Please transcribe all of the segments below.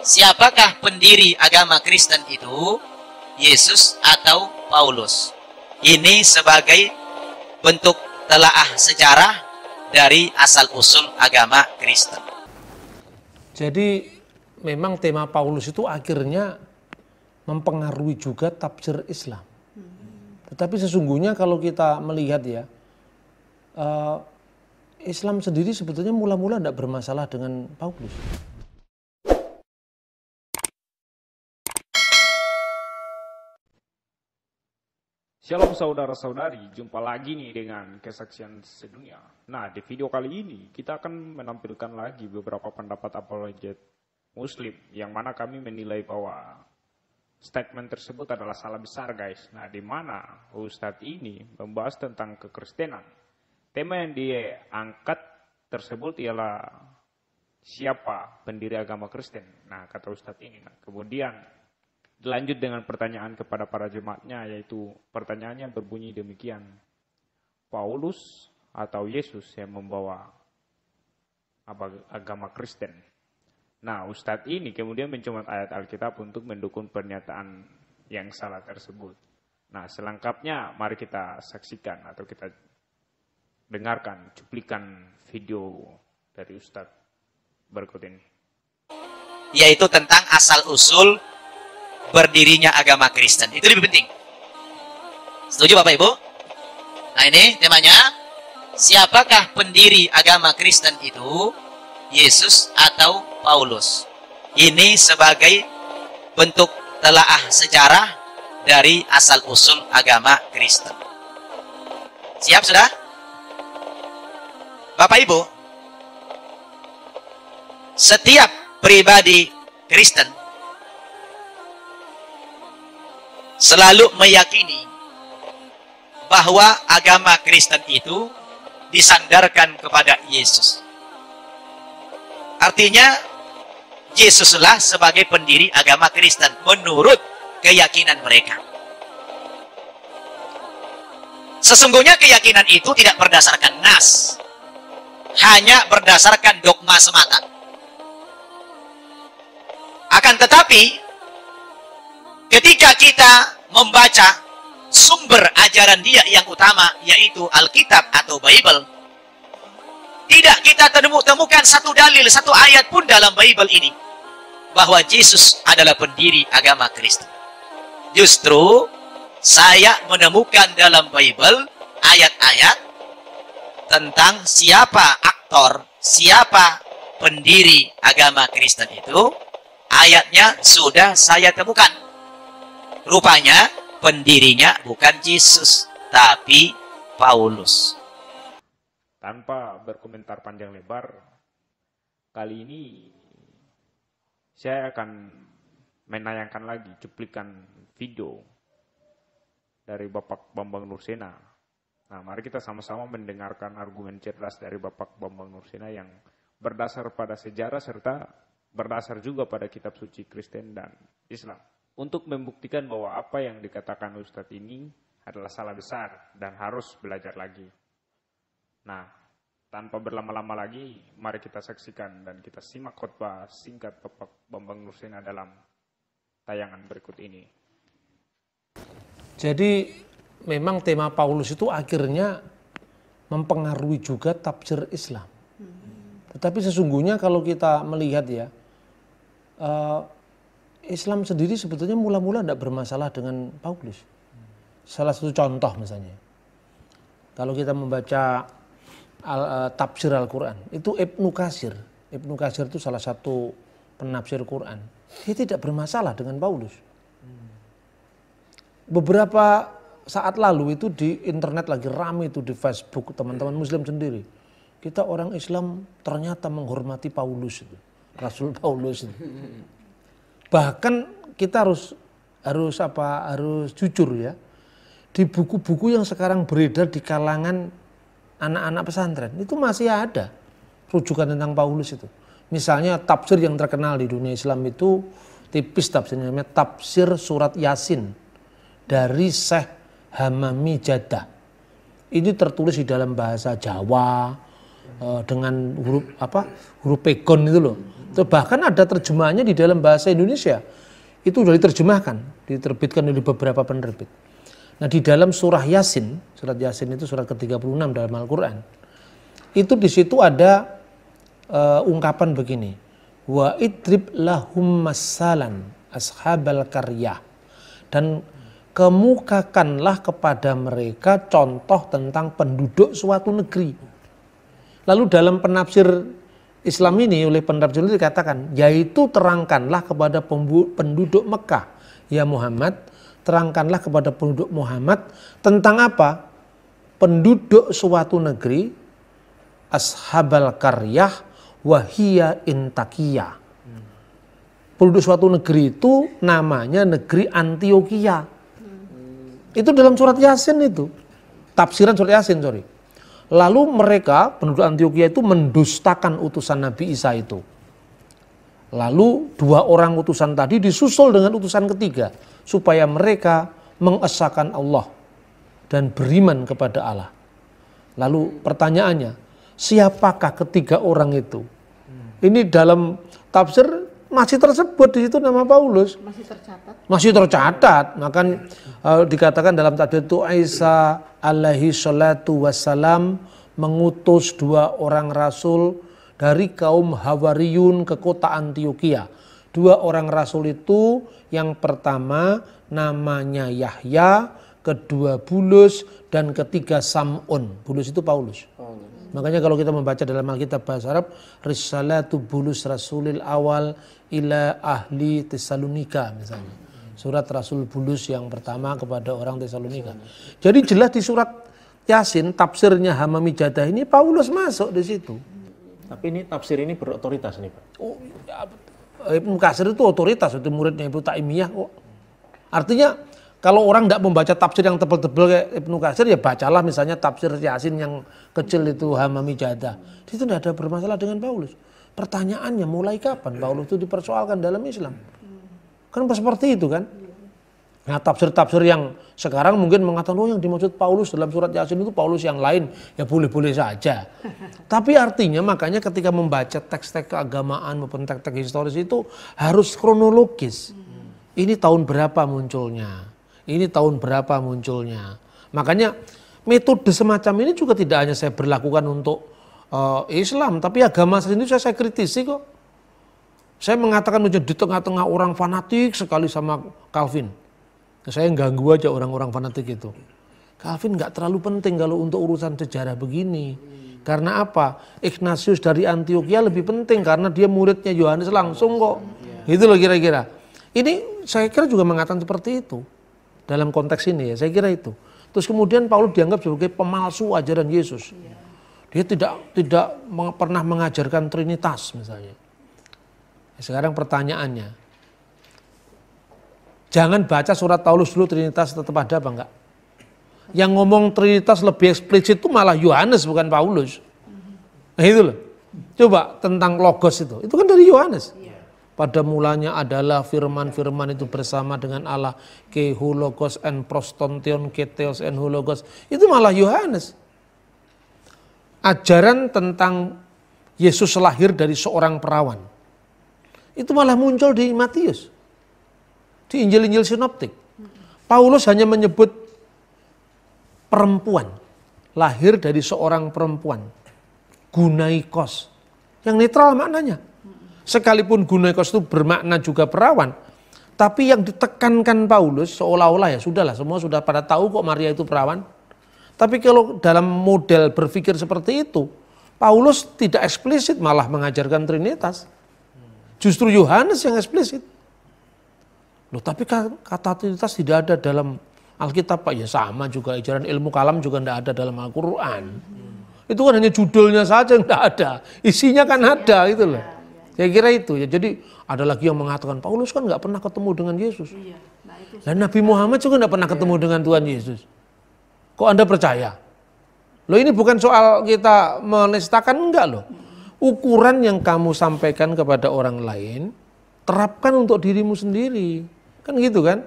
Siapakah pendiri agama Kristen itu? Yesus atau Paulus? Ini sebagai bentuk telaah sejarah dari asal-usul agama Kristen. Jadi memang tema Paulus itu akhirnya mempengaruhi juga tafsir Islam. Tetapi sesungguhnya kalau kita melihat ya, eh, Islam sendiri sebetulnya mula-mula tidak bermasalah dengan Paulus. Shalom saudara-saudari, jumpa lagi nih dengan kesaksian sedunia. Nah, di video kali ini kita akan menampilkan lagi beberapa pendapat apologet muslim yang mana kami menilai bahwa statement tersebut adalah salah besar guys. Nah, di mana Ustadz ini membahas tentang kekristenan. Tema yang dia angkat tersebut ialah siapa pendiri agama Kristen. Nah, kata Ustadz ini. Nah, kemudian lanjut dengan pertanyaan kepada para jemaatnya yaitu pertanyaannya berbunyi demikian. Paulus atau Yesus yang membawa apa agama Kristen. Nah, Ustadz ini kemudian mencumat ayat Alkitab untuk mendukung pernyataan yang salah tersebut. Nah, selengkapnya mari kita saksikan atau kita dengarkan cuplikan video dari Ustadz berikut ini. Yaitu tentang asal-usul berdirinya agama Kristen. Itu lebih penting. Setuju Bapak Ibu? Nah ini temanya, siapakah pendiri agama Kristen itu? Yesus atau Paulus? Ini sebagai bentuk telaah sejarah dari asal-usul agama Kristen. Siap sudah? Bapak Ibu, setiap pribadi Kristen selalu meyakini bahwa agama Kristen itu disandarkan kepada Yesus. Artinya, Yesuslah sebagai pendiri agama Kristen menurut keyakinan mereka. Sesungguhnya keyakinan itu tidak berdasarkan nas, hanya berdasarkan dogma semata. Akan tetapi, Ketika kita membaca sumber ajaran dia yang utama, yaitu Alkitab atau Bible, tidak kita temukan satu dalil, satu ayat pun dalam Bible ini bahwa Yesus adalah pendiri agama Kristen. Justru saya menemukan dalam Bible ayat-ayat tentang siapa aktor, siapa pendiri agama Kristen itu, ayatnya sudah saya temukan Rupanya pendirinya bukan Yesus, tapi Paulus. Tanpa berkomentar panjang lebar, kali ini saya akan menayangkan lagi cuplikan video dari Bapak Bambang Nursena. Nah, mari kita sama-sama mendengarkan argumen cerdas dari Bapak Bambang Nursena yang berdasar pada sejarah serta berdasar juga pada kitab suci Kristen dan Islam untuk membuktikan bahwa apa yang dikatakan Ustadz ini adalah salah besar dan harus belajar lagi. Nah, tanpa berlama-lama lagi, mari kita saksikan dan kita simak khotbah singkat Bapak Bambang Nursina dalam tayangan berikut ini. Jadi memang tema Paulus itu akhirnya mempengaruhi juga tafsir Islam. Hmm. Tetapi sesungguhnya kalau kita melihat ya, eh, Islam sendiri sebetulnya mula-mula tidak bermasalah dengan Paulus. Salah satu contoh misalnya, kalau kita membaca al, eh, tafsir Al-Quran, itu Ibnu Kasir. Ibnu Kasir itu salah satu penafsir Quran. Dia tidak bermasalah dengan Paulus. Beberapa saat lalu itu di internet lagi rame itu di Facebook teman-teman Muslim sendiri. Kita orang Islam ternyata menghormati Paulus itu, Rasul Paulus itu bahkan kita harus harus apa harus jujur ya di buku-buku yang sekarang beredar di kalangan anak-anak pesantren itu masih ada rujukan tentang Paulus itu misalnya tafsir yang terkenal di dunia Islam itu tipis tafsirnya namanya tafsir surat Yasin dari Syekh Hamami Jadah ini tertulis di dalam bahasa Jawa Eh, dengan huruf apa huruf pegon itu loh. Itu bahkan ada terjemahannya di dalam bahasa Indonesia. Itu sudah diterjemahkan, diterbitkan oleh beberapa penerbit. Nah, di dalam surah Yasin, surat Yasin itu surat ke-36 dalam Al-Qur'an. Itu di situ ada uh, ungkapan begini. Wa idrib lahum masalan ashabal karya Dan kemukakanlah kepada mereka contoh tentang penduduk suatu negeri Lalu dalam penafsir Islam ini oleh penafsir itu dikatakan, yaitu terangkanlah kepada penduduk Mekah, ya Muhammad, terangkanlah kepada penduduk Muhammad tentang apa? Penduduk suatu negeri, ashabal karyah, wahia intakia. Penduduk suatu negeri itu namanya negeri Antioquia. Itu dalam surat Yasin itu. Tafsiran surat Yasin, sorry Lalu mereka penduduk Antioquia itu mendustakan utusan Nabi Isa itu. Lalu dua orang utusan tadi disusul dengan utusan ketiga supaya mereka mengesahkan Allah dan beriman kepada Allah. Lalu pertanyaannya, siapakah ketiga orang itu? Ini dalam tafsir masih tersebut di situ nama Paulus. Masih tercatat. Masih tercatat. Maka nah, uh, e, dikatakan dalam tadi itu Aisyah alaihi salatu wassalam mengutus dua orang rasul dari kaum Hawariyun ke kota Antioquia. Dua orang rasul itu yang pertama namanya Yahya, kedua Bulus dan ketiga Sam'un. Bulus itu Paulus. Oh. Makanya kalau kita membaca dalam Alkitab bahasa Arab, Risalatu bulus rasulil awal ila ahli Tesalonika misalnya. Surat Rasul Bulus yang pertama kepada orang Tesalonika. Jadi jelas di surat Yasin tafsirnya Hamami Jadah ini Paulus masuk di situ. Tapi ini tafsir ini berotoritas nih Pak. Oh, ya, Ibnu Kasir itu otoritas itu muridnya Ibu Taimiyah kok. Artinya kalau orang tidak membaca tafsir yang tebel-tebel kayak Ibnu Katsir ya bacalah misalnya tafsir Yasin yang kecil itu Hamami Jadah. Di situ tidak ada bermasalah dengan Paulus. Pertanyaannya mulai kapan Paulus itu dipersoalkan dalam Islam? Kan seperti itu kan? Nah tafsir-tafsir yang sekarang mungkin mengatakan oh yang dimaksud Paulus dalam surat Yasin itu Paulus yang lain ya boleh-boleh saja. Tapi artinya makanya ketika membaca teks-teks keagamaan maupun teks-teks historis itu harus kronologis. Ini tahun berapa munculnya? Ini tahun berapa munculnya. Makanya metode semacam ini juga tidak hanya saya berlakukan untuk uh, Islam, tapi agama sendiri saya, saya kritisi kok. Saya mengatakan menjadi di tengah-tengah orang fanatik sekali sama Calvin. Saya ganggu aja orang-orang fanatik itu. Calvin nggak terlalu penting kalau untuk urusan sejarah begini. Karena apa? Ignatius dari Antioquia lebih penting karena dia muridnya Yohanes langsung kok. Gitu loh kira-kira. Ini saya kira juga mengatakan seperti itu. Dalam konteks ini ya, saya kira itu. Terus kemudian Paulus dianggap sebagai pemalsu ajaran Yesus. Iya. Dia tidak tidak pernah mengajarkan Trinitas misalnya. Ya, sekarang pertanyaannya, jangan baca surat Paulus dulu Trinitas tetap ada apa enggak? Yang ngomong Trinitas lebih eksplisit itu malah Yohanes bukan Paulus. Nah itu loh. Coba tentang logos itu, itu kan dari Yohanes. Pada mulanya adalah firman-firman itu bersama dengan Allah. Ke hulogos and prostontion, ke theos and hulogos. Itu malah Yohanes. Ajaran tentang Yesus lahir dari seorang perawan. Itu malah muncul di Matius. Di Injil-Injil Sinoptik. Paulus hanya menyebut perempuan. Lahir dari seorang perempuan. Gunaikos. Yang netral maknanya Sekalipun gunaikos itu bermakna juga perawan, tapi yang ditekankan Paulus seolah-olah ya sudahlah semua sudah pada tahu kok Maria itu perawan. Tapi kalau dalam model berpikir seperti itu, Paulus tidak eksplisit malah mengajarkan Trinitas. Justru Yohanes yang eksplisit. Loh, tapi kata Trinitas tidak ada dalam Alkitab Pak. Ya sama juga ajaran ilmu kalam juga tidak ada dalam Al-Qur'an. Itu kan hanya judulnya saja yang tidak ada. Isinya kan ada gitu loh. Saya kira itu ya. Jadi ada lagi yang mengatakan Paulus kan nggak pernah ketemu dengan Yesus. Dan iya, nah Nabi Muhammad juga nggak pernah iya. ketemu dengan Tuhan Yesus. Kok anda percaya? Lo ini bukan soal kita menistakan enggak loh. Hmm. Ukuran yang kamu sampaikan kepada orang lain terapkan untuk dirimu sendiri. Kan gitu kan?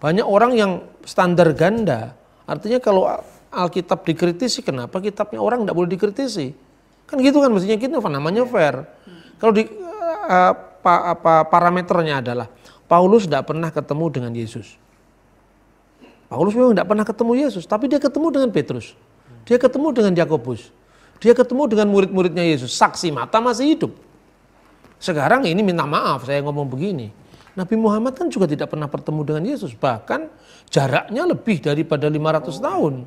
Banyak orang yang standar ganda. Artinya kalau Alkitab dikritisi, kenapa kitabnya orang nggak boleh dikritisi? Kan gitu kan, mestinya kita gitu, namanya iya. fair. Hmm. Kalau di uh, eh, apa, eh, apa parameternya adalah Paulus tidak pernah ketemu dengan Yesus. Paulus memang tidak pernah ketemu Yesus, tapi dia ketemu dengan Petrus. Dia ketemu dengan Yakobus. Dia ketemu dengan murid-muridnya Yesus. Saksi mata masih hidup. Sekarang ini minta maaf saya ngomong begini. Nabi Muhammad kan juga tidak pernah bertemu dengan Yesus. Bahkan jaraknya lebih daripada 500 tahun. Oh,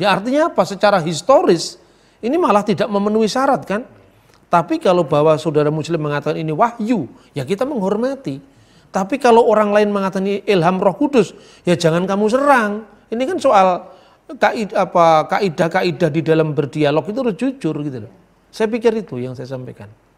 iya. Ya artinya apa? Secara historis ini malah tidak memenuhi syarat kan? Tapi kalau bahwa saudara muslim mengatakan ini wahyu, ya kita menghormati. Tapi kalau orang lain mengatakan ini ilham roh kudus, ya jangan kamu serang. Ini kan soal kaid, kaidah-kaidah di dalam berdialog itu harus jujur gitu loh. Saya pikir itu yang saya sampaikan.